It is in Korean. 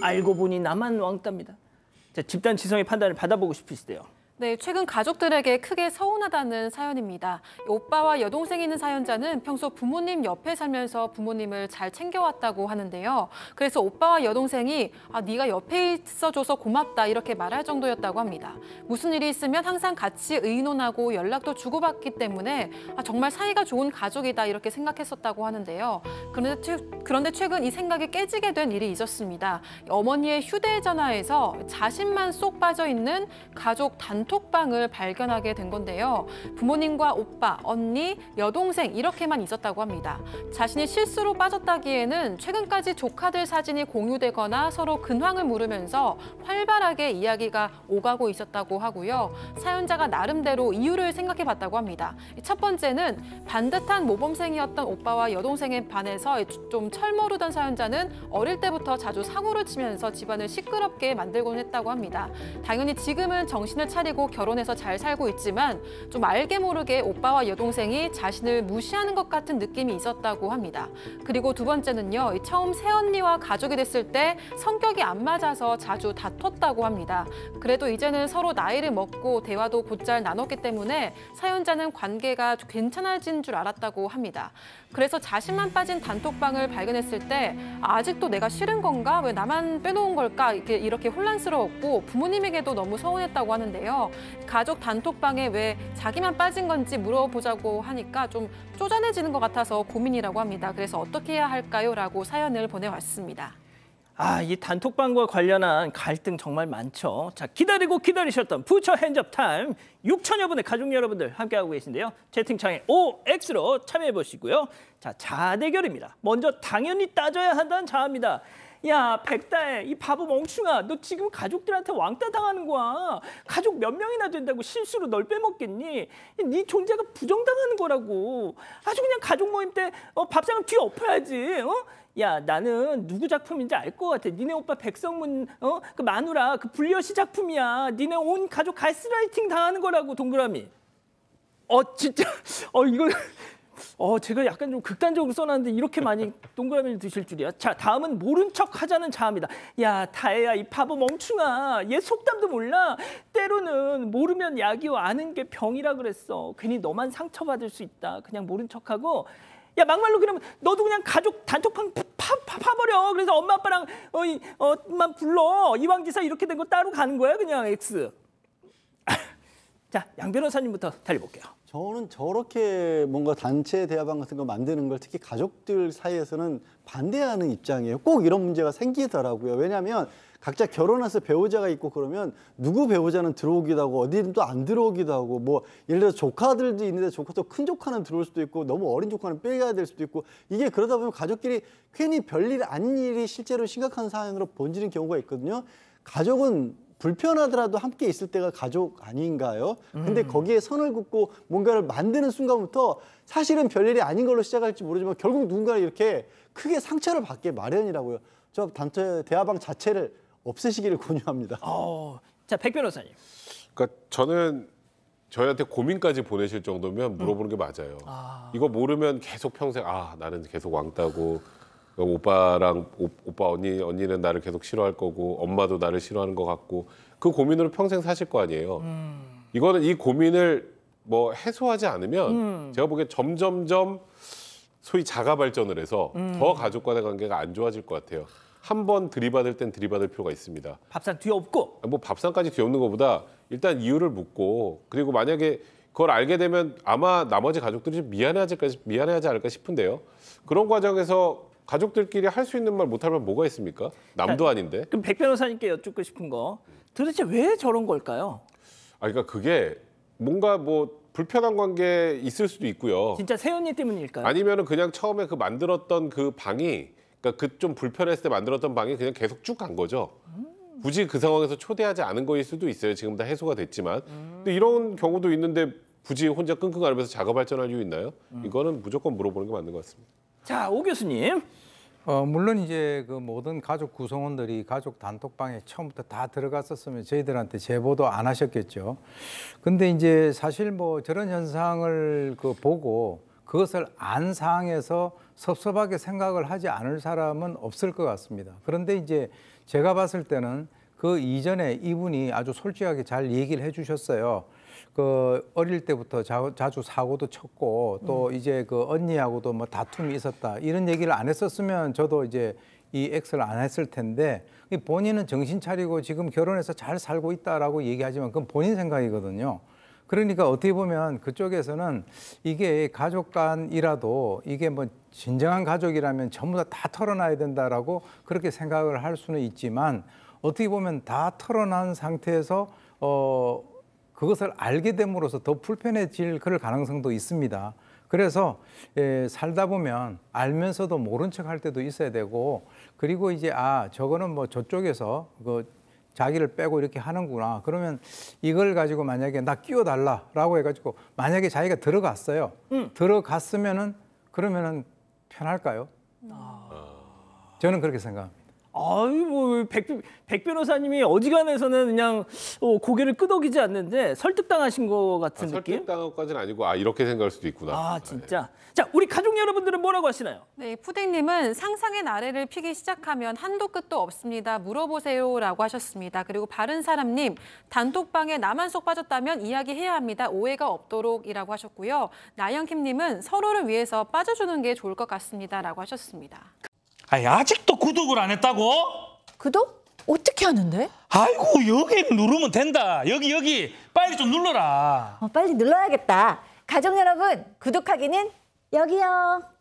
알고 보니 남한 왕따입니다. 자, 집단 지성의 판단을 받아보고 싶으시대요. 네, 최근 가족들에게 크게 서운하다는 사연입니다. 오빠와 여동생이 있는 사연자는 평소 부모님 옆에 살면서 부모님을 잘 챙겨왔다고 하는데요. 그래서 오빠와 여동생이 아, 네가 옆에 있어줘서 고맙다 이렇게 말할 정도였다고 합니다. 무슨 일이 있으면 항상 같이 의논하고 연락도 주고받기 때문에 아, 정말 사이가 좋은 가족이다 이렇게 생각했었다고 하는데요. 그런데, 최, 그런데 최근 이 생각이 깨지게 된 일이 있었습니다. 어머니의 휴대전화에서 자신만 쏙 빠져 있는 가족 단 단톡방을 발견하게 된 건데요. 부모님과 오빠, 언니, 여동생 이렇게만 있었다고 합니다. 자신이 실수로 빠졌다기에는 최근까지 조카들 사진이 공유되거나 서로 근황을 물으면서 활발하게 이야기가 오가고 있었다고 하고요. 사연자가 나름대로 이유를 생각해 봤다고 합니다. 첫 번째는 반듯한 모범생이었던 오빠와 여동생의반에서좀 철모르던 사연자는 어릴 때부터 자주 사고를 치면서 집안을 시끄럽게 만들곤 했다고 합니다. 당연히 지금은 정신을 차리고 살고 결혼해서 잘 살고 있지만 좀 알게 모르게 오빠와 여동생이 자신을 무시하는 것 같은 느낌이 있었다고 합니다. 그리고 두 번째는요. 처음 새언니와 가족이 됐을 때 성격이 안 맞아서 자주 다퉜다고 합니다. 그래도 이제는 서로 나이를 먹고 대화도 곧잘 나눴기 때문에 사연자는 관계가 괜찮아진 줄 알았다고 합니다. 그래서 자신만 빠진 단톡방을 발견했을 때 아직도 내가 싫은 건가? 왜 나만 빼놓은 걸까? 이렇게, 이렇게 혼란스러웠고 부모님에게도 너무 서운했다고 하는데요. 가족 단톡방에 왜 자기만 빠진 건지 물어보자고 하니까 좀 쪼잔해지는 것 같아서 고민이라고 합니다. 그래서 어떻게 해야 할까요? 라고 사연을 보내왔습니다. 아, 이 단톡방과 관련한 갈등 정말 많죠. 자, 기다리고 기다리셨던 부처 핸즈업 타임 6천여 분의 가족 여러분들 함께하고 계신데요. 채팅창에 OX로 참여해 보시고요. 자, 자대결입니다. 먼저 당연히 따져야 한다는 자입니다 야 백다혜 이 바보 멍충아 너 지금 가족들한테 왕따 당하는 거야. 가족 몇 명이나 된다고 실수로 널 빼먹겠니? 네 존재가 부정당하는 거라고. 아주 그냥 가족 모임 때 어, 밥상을 뒤엎어야지. 어? 야 나는 누구 작품인지 알 것 같아. 니네 오빠 백성문 어? 그 마누라 그 불려시 작품이야. 니네 온 가족 가스라이팅 당하는 거라고 동그라미. 어 진짜 어 이거 어, 제가 약간 좀 극단적으로 써놨는데 이렇게 많이 동그라미를 드실 줄이야. 자, 다음은 모른 척 하자는 자아입니다. 야, 다혜야, 이 바보 멍충아. 얘 속담도 몰라. 때로는 모르면 약이요, 아는 게 병이라 그랬어. 괜히 너만 상처받을 수 있다. 그냥 모른 척하고 야 막말로 그러면 너도 그냥 가족 단톡방 파, 파, 파버려. 그래서 엄마 아빠랑 어, 이, 어, 만 불러. 이왕 지사 이렇게 된 거 따로 가는 거야 그냥 X. 자, 양 변호사님부터 달려볼게요. 저는 저렇게 뭔가 단체 대화방 같은 거 만드는 걸 특히 가족들 사이에서는 반대하는 입장이에요. 꼭 이런 문제가 생기더라고요. 왜냐하면 각자 결혼해서 배우자가 있고 그러면 누구 배우자는 들어오기도 하고 어디는 또안 들어오기도 하고 뭐 예를 들어 조카들도 있는데 조카도 큰 조카는 들어올 수도 있고 너무 어린 조카는 빼야 될 수도 있고 이게 그러다 보면 가족끼리 괜히 별일 아닌 일이 실제로 심각한 상황으로 번지는 경우가 있거든요. 가족은 불편하더라도 함께 있을 때가 가족 아닌가요? 근데 음. 거기에 선을 긋고 뭔가를 만드는 순간부터 사실은 별일이 아닌 걸로 시작할지 모르지만 결국 누군가 를 이렇게 크게 상처를 받게 마련이라고요. 저 단체 대화방 자체를 없애시기를 권유합니다. 어, 자백 변호사님. 그러니까 저는 저희한테 고민까지 보내실 정도면 물어보는 음. 게 맞아요. 아. 이거 모르면 계속 평생 아 나는 계속 왕따고 그 오빠랑 오, 오빠 언니 언니는 나를 계속 싫어할 거고 엄마도 나를 싫어하는 것 같고 그 고민으로 평생 사실 거 아니에요. 음. 이거는 이 고민을 뭐 해소하지 않으면 음. 제가 보기엔 점점점 소위 자가 발전을 해서 음. 더가족간의 관계가 안 좋아질 것 같아요. 한 번 들이받을 땐 들이받을 필요가 있습니다. 밥상 뒤엎고? 뭐 밥상까지 뒤엎는 것보다 일단 이유를 묻고 그리고 만약에 그걸 알게 되면 아마 나머지 가족들이 좀 미안해하지, 미안해하지 않을까 싶은데요. 그런 과정에서 가족들끼리 할 수 있는 말 못할 말 뭐가 있습니까? 남도 아닌데. 그럼 백 변호사님께 여쭙고 싶은 거 도대체 왜 저런 걸까요? 아 그러니까 그게 뭔가 뭐 불편한 관계 있을 수도 있고요. 진짜 세연이 때문일까요? 아니면은 그냥 처음에 그 만들었던 그 방이 그러니까 그 좀 불편했을 때 만들었던 방이 그냥 계속 쭉 간 거죠. 음. 굳이 그 상황에서 초대하지 않은 거일 수도 있어요. 지금 다 해소가 됐지만. 근데 이런 경우도 있는데 굳이 혼자 끙끙 앓으면서 작업 발전할 이유 있나요? 음. 이거는 무조건 물어보는 게 맞는 것 같습니다. 자, 오 교수님. 어, 물론 이제 그 모든 가족 구성원들이 가족 단톡방에 처음부터 다 들어갔었으면 저희들한테 제보도 안 하셨겠죠. 근데 이제 사실 뭐 저런 현상을 그 보고 그것을 안 상황에서 섭섭하게 생각을 하지 않을 사람은 없을 것 같습니다. 그런데 이제 제가 봤을 때는 그 이전에 이분이 아주 솔직하게 잘 얘기를 해주셨어요. 그 어릴 때부터 자, 주 사고도 쳤고 또 음. 이제 그 언니하고도 뭐 다툼이 있었다 이런 얘기를 안 했었으면 저도 이제 이엑스를안 했을 텐데 본인은 정신 차리고 지금 결혼해서 잘 살고 있다라고 얘기하지만 그건 본인 생각이거든요. 그러니까 어떻게 보면 그쪽에서는 이게 가족 간이라도 이게 뭐 진정한 가족이라면 전부 다다 털어놔야 된다라고 그렇게 생각을 할 수는 있지만 어떻게 보면 다 털어난 상태에서 어, 그것을 알게 됨으로써 더 불편해질 그럴 가능성도 있습니다. 그래서 에, 예, 살다 보면 알면서도 모른 척 할 때도 있어야 되고 그리고 이제 아 저거는 뭐 저쪽에서 그 자기를 빼고 이렇게 하는구나 그러면 이걸 가지고 만약에 나 끼워달라라고 해가지고 만약에 자기가 들어갔어요 음. 들어갔으면은 그러면은 편할까요? 아. 저는 그렇게 생각합니다. 아유 뭐백 백 변호사님이 어지간해서는 그냥 어, 고개를 끄덕이지 않는데 설득당하신 것 같은 아, 느낌? 설득당한까지는 아니고 아 이렇게 생각할 수도 있구나. 아 네. 진짜. 네. 자 우리 가족 여러분들은 뭐라고 하시나요? 네 푸딩님은 상상의 나래를 피기 시작하면 한도 끝도 없습니다. 물어보세요라고 하셨습니다. 그리고 바른 사람님 단톡방에 나만 쏙 빠졌다면 이야기해야 합니다. 오해가 없도록이라고 하셨고요. 나영킴님은 서로를 위해서 빠져주는 게 좋을 것 같습니다라고 하셨습니다. 아니, 아직도 구독을 안 했다고? 구독? 어떻게 하는데? 아이고 여기 누르면 된다. 여기 여기 빨리 좀 눌러라. 어, 빨리 눌러야겠다. 가족 여러분 구독하기는 여기요.